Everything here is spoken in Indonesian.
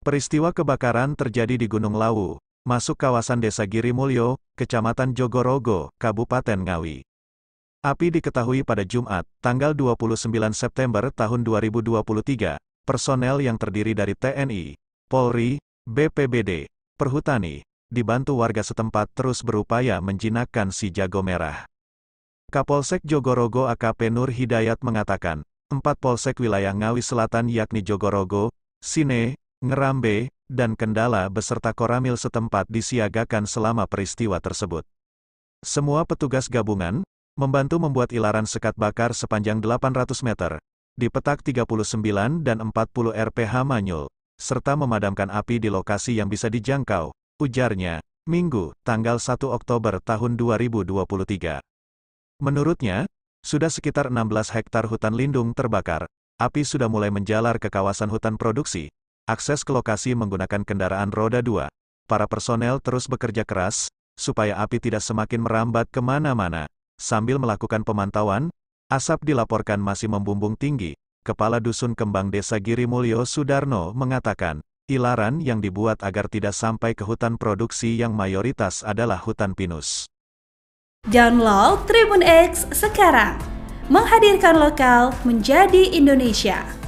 Peristiwa kebakaran terjadi di Gunung Lawu, masuk kawasan Desa Giri Mulyo, Kecamatan Jogorogo, Kabupaten Ngawi. Api diketahui pada Jumat, tanggal 29 September tahun 2023, personel yang terdiri dari TNI, Polri, BPBD, Perhutani, dibantu warga setempat terus berupaya menjinakkan si jago merah. Kapolsek Jogorogo AKP Nur Hidayat mengatakan, empat polsek wilayah Ngawi Selatan yakni Jogorogo, Sine, Ngerambe, dan Kendala beserta Koramil setempat disiagakan selama peristiwa tersebut. Semua petugas gabungan, membantu membuat ilaran sekat bakar sepanjang 800 meter, di petak 39 dan 40 RPH Manyul, serta memadamkan api di lokasi yang bisa dijangkau, ujarnya, Minggu, tanggal 1 Oktober tahun 2023. Menurutnya, sudah sekitar 16 hektar hutan lindung terbakar, api sudah mulai menjalar ke kawasan hutan produksi, akses ke lokasi menggunakan kendaraan roda dua. Para personel terus bekerja keras, supaya api tidak semakin merambat kemana-mana. Sambil melakukan pemantauan, asap dilaporkan masih membumbung tinggi. Kepala Dusun Kembang Desa Giri Mulyo Sudarno mengatakan, ilaran yang dibuat agar tidak sampai ke hutan produksi yang mayoritas adalah hutan pinus. Download Tribun X sekarang, menghadirkan lokal menjadi Indonesia.